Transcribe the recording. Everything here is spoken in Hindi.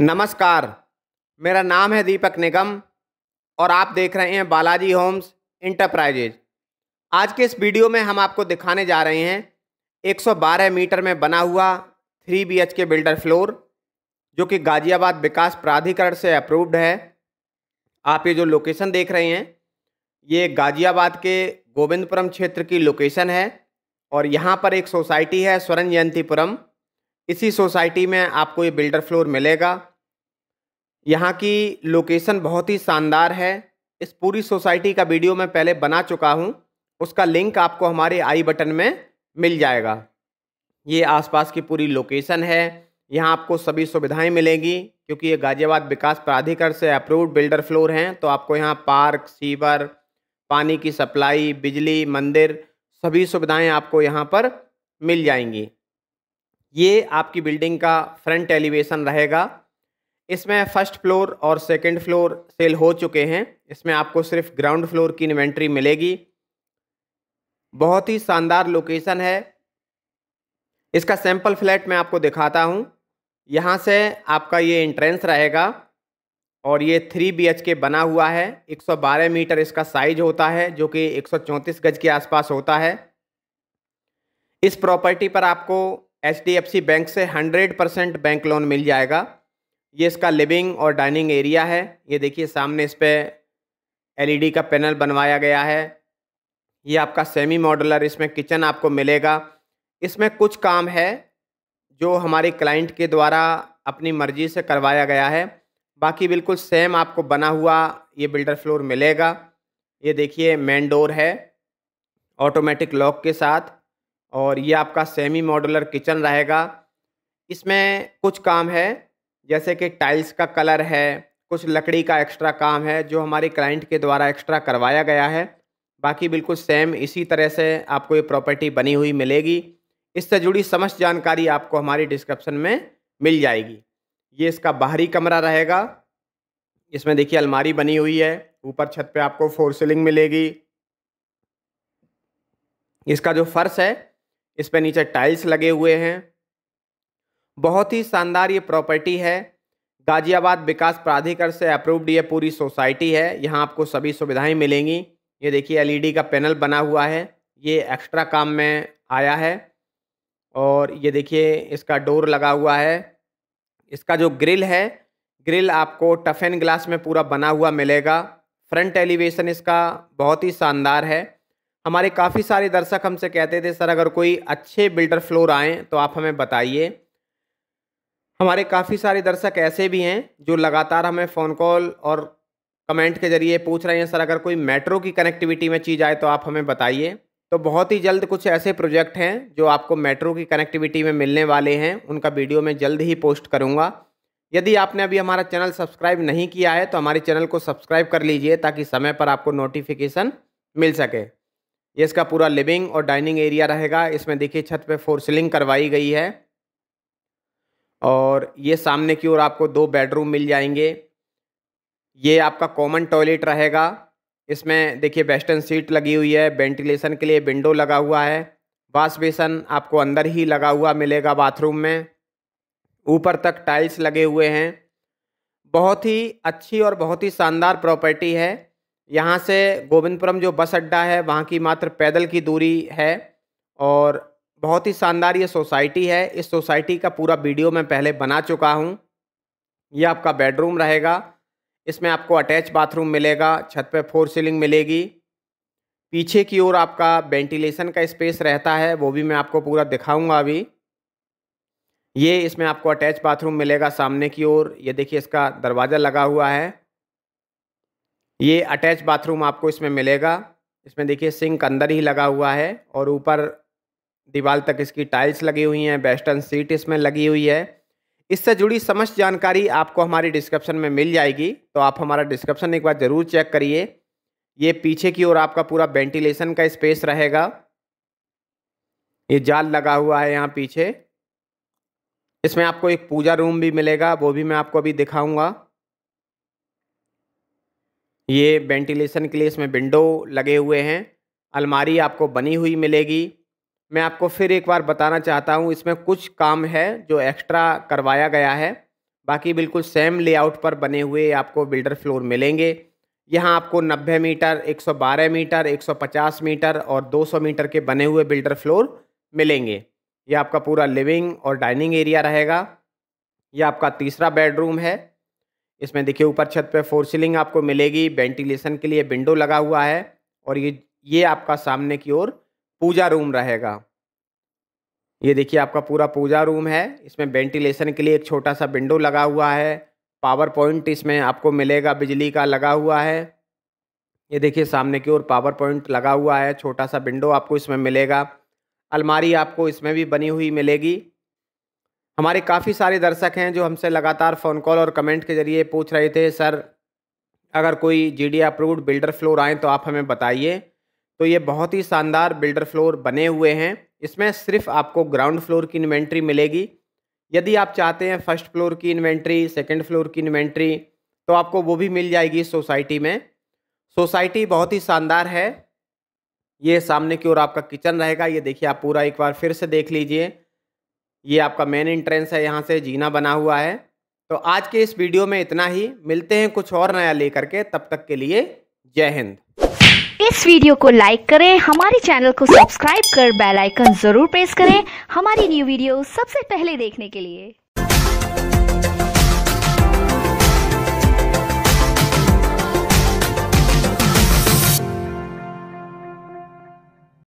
नमस्कार मेरा नाम है दीपक निगम और आप देख रहे हैं बालाजी होम्स इंटरप्राइजेज आज के इस वीडियो में हम आपको दिखाने जा रहे हैं 112 मीटर में बना हुआ 3 बी के बिल्डर फ्लोर जो कि गाज़ियाबाद विकास प्राधिकरण से अप्रूव्ड है आप ये जो लोकेशन देख रहे हैं ये गाज़ियाबाद के गोविंदपुरम क्षेत्र की लोकेशन है और यहाँ पर एक सोसाइटी है स्वरण जयंतीपुरम इसी सोसाइटी में आपको ये बिल्डर फ्लोर मिलेगा यहाँ की लोकेशन बहुत ही शानदार है इस पूरी सोसाइटी का वीडियो मैं पहले बना चुका हूँ उसका लिंक आपको हमारे आई बटन में मिल जाएगा ये आसपास की पूरी लोकेशन है यहाँ आपको सभी सुविधाएं मिलेंगी क्योंकि ये गाजियाबाद विकास प्राधिकरण से अप्रूव्ड बिल्डर फ्लोर हैं तो आपको यहाँ पार्क सीवर पानी की सप्लाई बिजली मंदिर सभी सुविधाएं आपको यहाँ पर मिल जाएंगी ये आपकी बिल्डिंग का फ्रंट एलिवेशन रहेगा इसमें फर्स्ट फ्लोर और सेकंड फ्लोर सेल हो चुके हैं इसमें आपको सिर्फ ग्राउंड फ्लोर की इन्वेंट्री मिलेगी बहुत ही शानदार लोकेशन है इसका सैंपल फ्लैट मैं आपको दिखाता हूँ यहाँ से आपका ये इंट्रेंस रहेगा और ये थ्री बी के बना हुआ है 112 मीटर इसका साइज होता है जो कि 134 गज के आसपास होता है इस प्रॉपर्टी पर आपको एच बैंक से हंड्रेड परसेंट बैंक लोन मिल जाएगा ये इसका लिविंग और डाइनिंग एरिया है ये देखिए सामने इस पर डी e का पैनल बनवाया गया है ये आपका सेमी मॉडलर इसमें किचन आपको मिलेगा इसमें कुछ काम है जो हमारे क्लाइंट के द्वारा अपनी मर्ज़ी से करवाया गया है बाकी बिल्कुल सेम आपको बना हुआ ये बिल्डर फ्लोर मिलेगा ये देखिए मेन डोर है ऑटोमेटिक लॉक के साथ और ये आपका सेमी मॉडुलर किचन रहेगा इसमें कुछ काम है जैसे कि टाइल्स का कलर है कुछ लकड़ी का एक्स्ट्रा काम है जो हमारे क्लाइंट के द्वारा एक्स्ट्रा करवाया गया है बाकी बिल्कुल सेम इसी तरह से आपको ये प्रॉपर्टी बनी हुई मिलेगी इससे जुड़ी समस्त जानकारी आपको हमारी डिस्क्रिप्शन में मिल जाएगी ये इसका बाहरी कमरा रहेगा इसमें देखिए अलमारी बनी हुई है ऊपर छत पे आपको फोर सीलिंग मिलेगी इसका जो फर्श है इस पे नीचे टाइल्स लगे हुए हैं बहुत ही शानदार ये प्रॉपर्टी है गाजियाबाद विकास प्राधिकरण से अप्रूव्ड ये पूरी सोसाइटी है यहाँ आपको सभी सुविधाएं मिलेंगी ये देखिए एलईडी e का पैनल बना हुआ है ये एक्स्ट्रा काम में आया है और ये देखिए इसका डोर लगा हुआ है इसका जो ग्रिल है ग्रिल आपको टफेन ग्लास में पूरा बना हुआ मिलेगा फ्रंट एलिवेशन इसका बहुत ही शानदार है हमारे काफ़ी सारे दर्शक हमसे कहते थे सर अगर कोई अच्छे बिल्डर फ्लोर आए तो आप हमें बताइए हमारे काफ़ी सारे दर्शक ऐसे भी हैं जो लगातार हमें फ़ोन कॉल और कमेंट के ज़रिए पूछ रहे हैं सर अगर कोई मेट्रो की कनेक्टिविटी में चीज़ आए तो आप हमें बताइए तो बहुत ही जल्द कुछ ऐसे प्रोजेक्ट हैं जो आपको मेट्रो की कनेक्टिविटी में मिलने वाले हैं उनका वीडियो मैं जल्द ही पोस्ट करूँगा यदि आपने अभी हमारा चैनल सब्सक्राइब नहीं किया है तो हमारे चैनल को सब्सक्राइब कर लीजिए ताकि समय पर आपको नोटिफिकेशन मिल सके ये इसका पूरा लिविंग और डाइनिंग एरिया रहेगा इसमें देखिए छत पे फोर सीलिंग करवाई गई है और ये सामने की ओर आपको दो बेडरूम मिल जाएंगे ये आपका कॉमन टॉयलेट रहेगा इसमें देखिए वेस्टर्न सीट लगी हुई है वेंटिलेशन के लिए विंडो लगा हुआ है वाश बेसन आपको अंदर ही लगा हुआ मिलेगा बाथरूम में ऊपर तक टाइल्स लगे हुए हैं बहुत ही अच्छी और बहुत ही शानदार प्रॉपर्टी है यहाँ से गोविंदपुरम जो बस अड्डा है वहाँ की मात्र पैदल की दूरी है और बहुत ही शानदार ये सोसाइटी है इस सोसाइटी का पूरा वीडियो मैं पहले बना चुका हूँ ये आपका बेडरूम रहेगा इसमें आपको अटैच बाथरूम मिलेगा छत पे फोर सीलिंग मिलेगी पीछे की ओर आपका वेंटिलेशन का स्पेस रहता है वो भी मैं आपको पूरा दिखाऊंगा अभी ये इसमें आपको अटैच बाथरूम मिलेगा सामने की ओर ये देखिए इसका दरवाज़ा लगा हुआ है ये अटैच बाथरूम आपको इसमें मिलेगा इसमें देखिए सिंक अंदर ही लगा हुआ है और ऊपर दीवार तक इसकी टाइल्स लगी हुई हैं वेस्टर्न सीट इसमें लगी हुई है इससे जुड़ी समस्त जानकारी आपको हमारी डिस्क्रिप्शन में मिल जाएगी तो आप हमारा डिस्क्रिप्शन एक बार ज़रूर चेक करिए ये पीछे की ओर आपका पूरा वेंटिलेशन का स्पेस रहेगा ये जाल लगा हुआ है यहाँ पीछे इसमें आपको एक पूजा रूम भी मिलेगा वो भी मैं आपको अभी दिखाऊंगा ये वेंटिलेशन के लिए इसमें विंडो लगे हुए हैं अलमारी आपको बनी हुई मिलेगी मैं आपको फिर एक बार बताना चाहता हूँ इसमें कुछ काम है जो एक्स्ट्रा करवाया गया है बाकी बिल्कुल सेम लेआउट पर बने हुए आपको बिल्डर फ्लोर मिलेंगे यहाँ आपको 90 मीटर 112 मीटर 150 मीटर और 200 मीटर के बने हुए बिल्डर फ्लोर मिलेंगे यह आपका पूरा लिविंग और डाइनिंग एरिया रहेगा यह आपका तीसरा बेडरूम है इसमें देखिए ऊपर छत पे फोर सीलिंग आपको मिलेगी वेंटिलेशन के लिए विंडो लगा हुआ है और ये ये आपका सामने की ओर पूजा रूम रहेगा ये देखिए आपका पूरा पूजा रूम है इसमें वेंटिलेशन के लिए एक छोटा सा विंडो लगा हुआ है पावर पॉइंट इसमें आपको मिलेगा बिजली का लगा हुआ है ये देखिए सामने की ओर पावर पॉइंट लगा हुआ है छोटा सा विंडो आपको इसमें मिलेगा अलमारी आपको इसमें भी बनी हुई मिलेगी हमारे काफ़ी सारे दर्शक हैं जो हमसे लगातार फ़ोन कॉल और कमेंट के ज़रिए पूछ रहे थे सर अगर कोई G D approved builder floor आए तो आप हमें बताइए तो ये बहुत ही शानदार बिल्डर फ्लोर बने हुए हैं इसमें सिर्फ आपको ग्राउंड फ्लोर की इन्वेंट्री मिलेगी यदि आप चाहते हैं फर्स्ट फ्लोर की इन्वेंट्री सेकेंड फ्लोर की इन्वेंट्री तो आपको वो भी मिल जाएगी सोसाइटी में सोसाइटी बहुत ही शानदार है ये सामने की ओर आपका किचन रहेगा ये देखिए आप पूरा एक बार फिर से देख लीजिए ये आपका मेन इंट्रेंस है यहाँ से जीना बना हुआ है तो आज के इस वीडियो में इतना ही मिलते हैं कुछ और नया लेकर के तब तक के लिए जय हिंद इस वीडियो को लाइक करें हमारे चैनल को सब्सक्राइब कर बेल आइकन जरूर प्रेस करें हमारी न्यू वीडियो सबसे पहले देखने के लिए